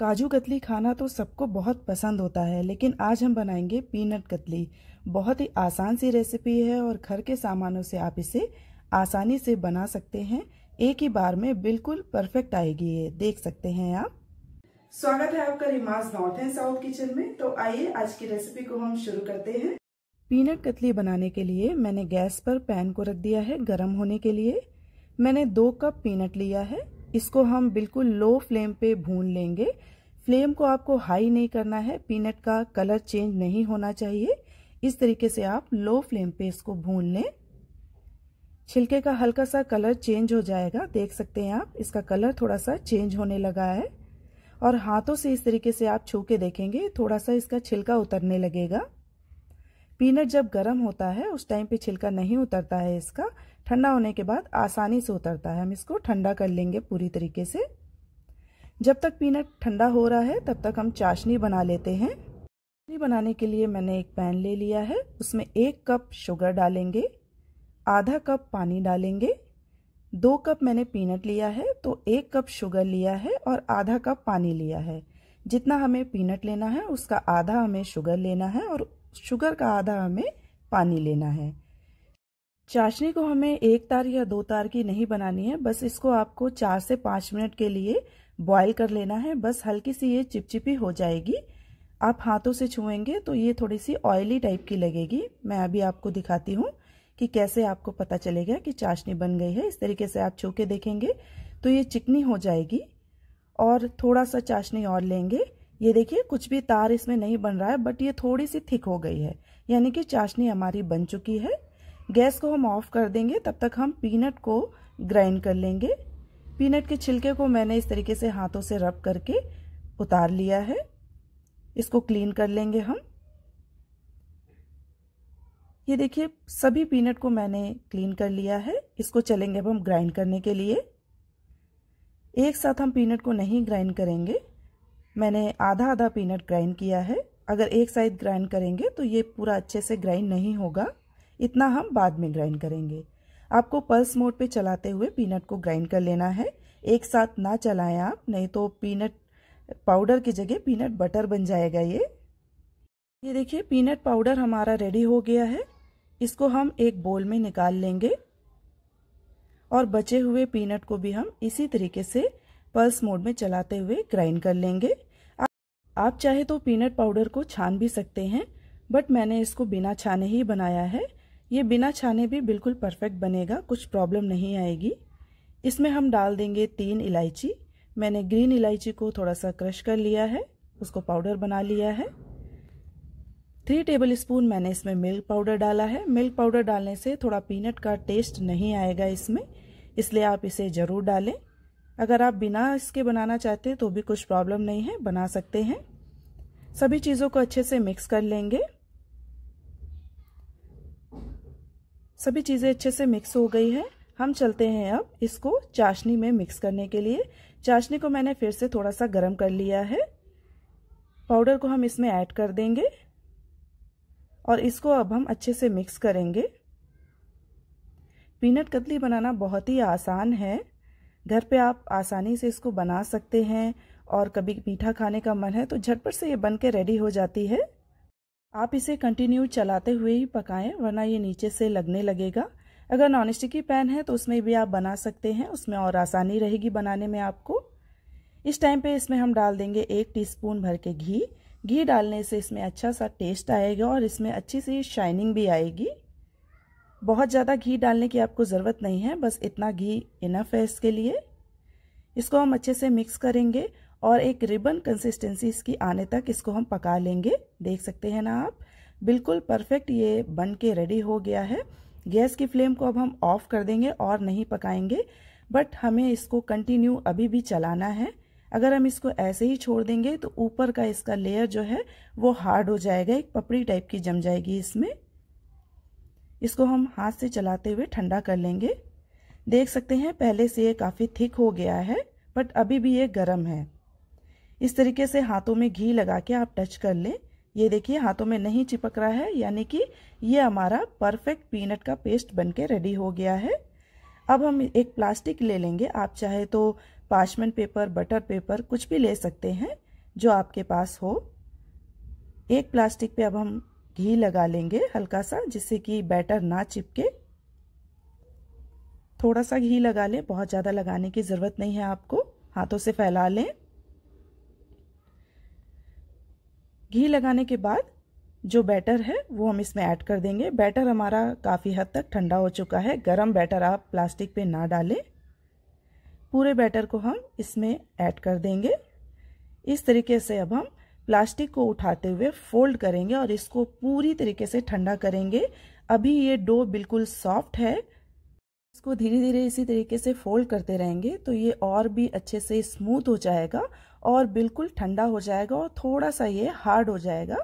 काजू कतली खाना तो सबको बहुत पसंद होता है लेकिन आज हम बनाएंगे पीनट कतली बहुत ही आसान सी रेसिपी है और घर के सामानों से आप इसे आसानी से बना सकते हैं एक ही बार में बिल्कुल परफेक्ट आएगी ये देख सकते हैं आप स्वागत है आपका Rima's north and south kitchen में तो आइए आज की रेसिपी को हम शुरू करते हैं पीनट कतली बनाने के लिए मैंने गैस पर पैन को रख दिया है गर्म होने के लिए मैंने दो कप पीनट लिया है इसको हम बिल्कुल लो फ्लेम पे भून लेंगे फ्लेम को आपको हाई नहीं करना है पीनट का कलर चेंज नहीं होना चाहिए इस तरीके से आप लो फ्लेम पे इसको भून लें छिलके का हल्का सा कलर चेंज हो जाएगा देख सकते हैं आप इसका कलर थोड़ा सा चेंज होने लगा है और हाथों से इस तरीके से आप छू के देखेंगे थोड़ा सा इसका छिलका उतरने लगेगा पीनट जब गर्म होता है उस टाइम पे छिलका नहीं उतरता है इसका ठंडा होने के बाद आसानी से उतरता है हम इसको ठंडा कर लेंगे पूरी तरीके से जब तक पीनट ठंडा हो रहा है तब तक हम चाशनी बना लेते हैं चाशनी बनाने के लिए मैंने एक पैन ले लिया है उसमें एक कप शुगर डालेंगे आधा कप पानी डालेंगे दो कप मैंने पीनट लिया है तो एक कप शुगर लिया है और आधा कप पानी लिया है जितना हमें पीनट लेना है उसका आधा हमें शुगर लेना है और शुगर का आधा हमें पानी लेना है चाशनी को हमें एक तार या दो तार की नहीं बनानी है बस इसको आपको चार से पाँच मिनट के लिए बॉईल कर लेना है बस हल्की सी ये चिपचिपी हो जाएगी आप हाथों से छुएंगे तो ये थोड़ी सी ऑयली टाइप की लगेगी मैं अभी आपको दिखाती हूँ कि कैसे आपको पता चलेगा कि चाशनी बन गई है इस तरीके से आप छू के देखेंगे तो ये चिकनी हो जाएगी और थोड़ा सा चाशनी और लेंगे ये देखिए कुछ भी तार इसमें नहीं बन रहा है बट ये थोड़ी सी थिक हो गई है यानी कि चाशनी हमारी बन चुकी है गैस को हम ऑफ कर देंगे तब तक हम पीनट को ग्राइंड कर लेंगे पीनट के छिलके को मैंने इस तरीके से हाथों से रब करके उतार लिया है इसको क्लीन कर लेंगे हम ये देखिए सभी पीनट को मैंने क्लीन कर लिया है इसको चलेंगे अब हम ग्राइंड करने के लिए एक साथ हम पीनट को नहीं ग्राइंड करेंगे मैंने आधा आधा पीनट ग्राइंड किया है अगर एक साइड ग्राइंड करेंगे तो ये पूरा अच्छे से ग्राइंड नहीं होगा इतना हम बाद में ग्राइंड करेंगे आपको पल्स मोड पे चलाते हुए पीनट को ग्राइंड कर लेना है एक साथ ना चलाएं आप नहीं तो पीनट पाउडर की जगह पीनट बटर बन जाएगा ये ये देखिए पीनट पाउडर हमारा रेडी हो गया है इसको हम एक बोल में निकाल लेंगे और बचे हुए पीनट को भी हम इसी तरीके से पल्स मोड में चलाते हुए ग्राइंड कर लेंगे आप चाहे तो पीनट पाउडर को छान भी सकते हैं बट मैंने इसको बिना छाने ही बनाया है ये बिना छाने भी बिल्कुल परफेक्ट बनेगा कुछ प्रॉब्लम नहीं आएगी इसमें हम डाल देंगे तीन इलायची मैंने ग्रीन इलायची को थोड़ा सा क्रश कर लिया है उसको पाउडर बना लिया है थ्री टेबल स्पून मैंने इसमें मिल्क पाउडर डाला है मिल्क पाउडर डालने से थोड़ा पीनट का टेस्ट नहीं आएगा इसमें इसलिए आप इसे ज़रूर डालें अगर आप बिना इसके बनाना चाहते तो भी कुछ प्रॉब्लम नहीं है बना सकते हैं सभी चीज़ों को अच्छे से मिक्स कर लेंगे सभी चीज़ें अच्छे से मिक्स हो गई है हम चलते हैं अब इसको चाशनी में मिक्स करने के लिए चाशनी को मैंने फिर से थोड़ा सा गर्म कर लिया है पाउडर को हम इसमें ऐड कर देंगे और इसको अब हम अच्छे से मिक्स करेंगे पीनट कतली बनाना बहुत ही आसान है घर पे आप आसानी से इसको बना सकते हैं और कभी मीठा खाने का मन है तो झटपट से ये बन के रेडी हो जाती है आप इसे कंटिन्यू चलाते हुए ही पकाएं वरना ये नीचे से लगने लगेगा अगर नॉन स्टिकी पैन है तो उसमें भी आप बना सकते हैं उसमें और आसानी रहेगी बनाने में आपको इस टाइम पे इसमें हम डाल देंगे एक टीस्पून भर के घी घी डालने से इसमें अच्छा सा टेस्ट आएगा और इसमें अच्छी सी शाइनिंग भी आएगी बहुत ज़्यादा घी डालने की आपको ज़रूरत नहीं है बस इतना घी इनफ है इसके लिए इसको हम अच्छे से मिक्स करेंगे और एक रिबन कंसिस्टेंसी इसकी आने तक इसको हम पका लेंगे देख सकते हैं ना आप बिल्कुल परफेक्ट ये बन के रेडी हो गया है गैस की फ्लेम को अब हम ऑफ कर देंगे और नहीं पकाएंगे बट हमें इसको कंटिन्यू अभी भी चलाना है अगर हम इसको ऐसे ही छोड़ देंगे तो ऊपर का इसका लेयर जो है वो हार्ड हो जाएगा एक पपड़ी टाइप की जम जाएगी इसमें इसको हम हाथ से चलाते हुए ठंडा कर लेंगे देख सकते हैं पहले से ये काफ़ी थिक हो गया है बट अभी भी ये गर्म है इस तरीके से हाथों में घी लगा के आप टच कर लें ये देखिए हाथों में नहीं चिपक रहा है यानी कि ये हमारा परफेक्ट पीनट का पेस्ट बन के रेडी हो गया है अब हम एक प्लास्टिक ले लेंगे आप चाहे तो पार्चमेंट पेपर बटर पेपर कुछ भी ले सकते हैं जो आपके पास हो एक प्लास्टिक पे अब हम घी लगा लेंगे हल्का सा जिससे कि बैटर ना चिपके थोड़ा सा घी लगा लें बहुत ज़्यादा लगाने की ज़रूरत नहीं है आपको हाथों से फैला लें घी लगाने के बाद जो बैटर है वो हम इसमें ऐड कर देंगे बैटर हमारा काफ़ी हद तक ठंडा हो चुका है गरम बैटर आप प्लास्टिक पे ना डालें पूरे बैटर को हम इसमें ऐड कर देंगे इस तरीके से अब हम प्लास्टिक को उठाते हुए फोल्ड करेंगे और इसको पूरी तरीके से ठंडा करेंगे अभी ये डो बिल्कुल सॉफ्ट है इसको धीरे धीरे इसी तरीके से फोल्ड करते रहेंगे तो ये और भी अच्छे से स्मूथ हो जाएगा और बिल्कुल ठंडा हो जाएगा और थोड़ा सा ये हार्ड हो जाएगा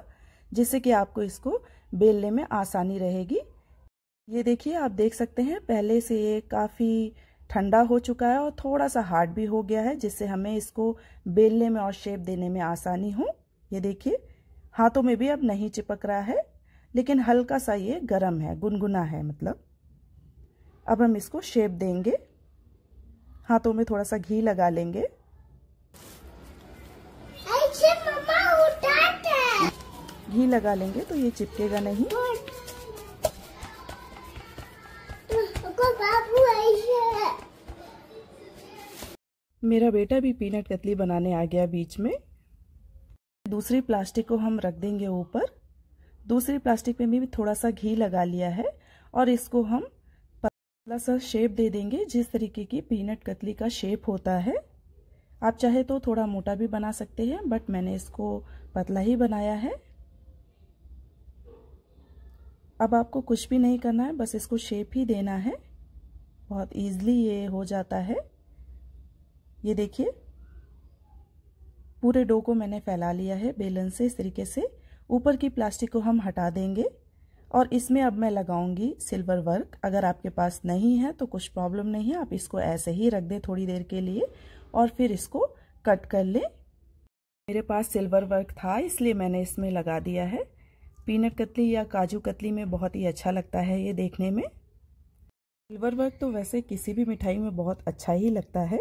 जिससे कि आपको इसको बेलने में आसानी रहेगी ये देखिए आप देख सकते हैं पहले से ये काफ़ी ठंडा हो चुका है और थोड़ा सा हार्ड भी हो गया है जिससे हमें इसको बेलने में और शेप देने में आसानी हो ये देखिए हाथों में भी अब नहीं चिपक रहा है लेकिन हल्का सा ये गर्म है गुनगुना है मतलब अब हम इसको शेप देंगे हाथों में थोड़ा सा घी लगा लेंगे घी लगा लेंगे तो ये चिपकेगा नहीं मेरा बेटा भी पीनट कतली बनाने आ गया बीच में दूसरी प्लास्टिक को हम रख देंगे ऊपर दूसरी प्लास्टिक में भी थोड़ा सा घी लगा लिया है और इसको हम पतला सा शेप दे देंगे जिस तरीके की पीनट कतली का शेप होता है आप चाहे तो थोड़ा मोटा भी बना सकते हैं बट मैंने इसको पतला ही बनाया है अब आपको कुछ भी नहीं करना है बस इसको शेप ही देना है बहुत ईजली ये हो जाता है ये देखिए पूरे डो को मैंने फैला लिया है बेलन से इस तरीके से ऊपर की प्लास्टिक को हम हटा देंगे और इसमें अब मैं लगाऊंगी सिल्वर वर्क अगर आपके पास नहीं है तो कुछ प्रॉब्लम नहीं है आप इसको ऐसे ही रख दें थोड़ी देर के लिए और फिर इसको कट कर लें मेरे पास सिल्वर वर्क था इसलिए मैंने इसमें लगा दिया है पीनट कतली या काजू कतली में बहुत ही अच्छा लगता है ये देखने में सिल्वर वर्क तो वैसे किसी भी मिठाई में बहुत अच्छा ही लगता है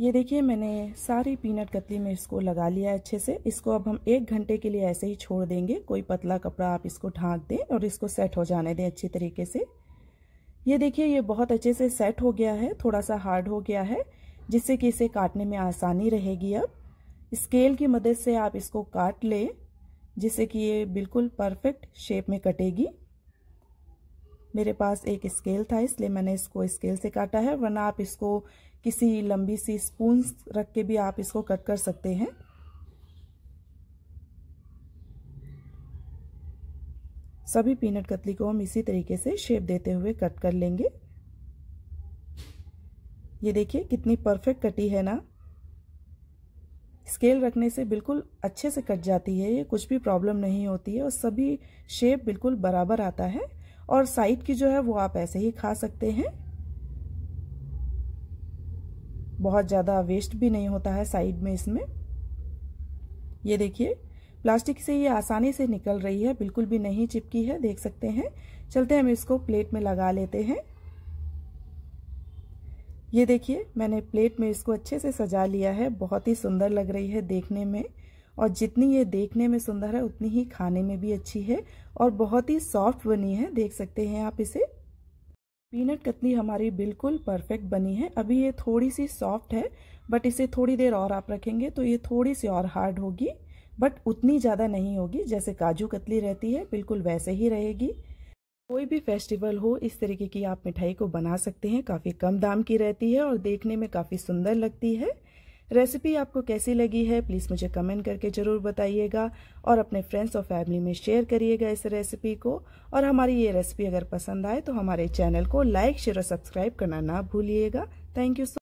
ये देखिए मैंने सारी पीनट कतली में इसको लगा लिया अच्छे से इसको अब हम एक घंटे के लिए ऐसे ही छोड़ देंगे कोई पतला कपड़ा आप इसको ढांक दें और इसको सेट हो जाने दें अच्छी तरीके से ये देखिए ये बहुत अच्छे से सेट हो गया है थोड़ा सा हार्ड हो गया है जिससे कि इसे काटने में आसानी रहेगी अब स्केल की मदद से आप इसको काट लें जिससे कि ये बिल्कुल परफेक्ट शेप में कटेगी मेरे पास एक स्केल था इसलिए मैंने इसको स्केल से काटा है वरना आप इसको किसी लंबी सी स्पून रख के भी आप इसको कट कर सकते हैं सभी पीनट कतली को हम इसी तरीके से शेप देते हुए कट कर लेंगे ये देखिए कितनी परफेक्ट कटी है ना स्केल रखने से बिल्कुल अच्छे से कट जाती है ये कुछ भी प्रॉब्लम नहीं होती है और सभी शेप बिल्कुल बराबर आता है और साइड की जो है वो आप ऐसे ही खा सकते हैं बहुत ज़्यादा वेस्ट भी नहीं होता है साइड में इसमें ये देखिए प्लास्टिक से ये आसानी से निकल रही है बिल्कुल भी नहीं चिपकी है देख सकते हैं चलते हम इसको प्लेट में लगा लेते हैं ये देखिए मैंने प्लेट में इसको अच्छे से सजा लिया है बहुत ही सुंदर लग रही है देखने में और जितनी ये देखने में सुंदर है उतनी ही खाने में भी अच्छी है और बहुत ही सॉफ्ट बनी है देख सकते हैं आप इसे पीनट कतली हमारी बिल्कुल परफेक्ट बनी है अभी ये थोड़ी सी सॉफ्ट है बट इसे थोड़ी देर और आप रखेंगे तो ये थोड़ी सी और हार्ड होगी बट उतनी ज़्यादा नहीं होगी जैसे काजू कतली रहती है बिल्कुल वैसे ही रहेगी कोई भी फेस्टिवल हो इस तरीके की आप मिठाई को बना सकते हैं काफ़ी कम दाम की रहती है और देखने में काफ़ी सुंदर लगती है रेसिपी आपको कैसी लगी है प्लीज़ मुझे कमेंट करके ज़रूर बताइएगा और अपने फ्रेंड्स और फैमिली में शेयर करिएगा इस रेसिपी को और हमारी ये रेसिपी अगर पसंद आए तो हमारे चैनल को लाइक शेयर और सब्सक्राइब करना ना भूलिएगा थैंक यू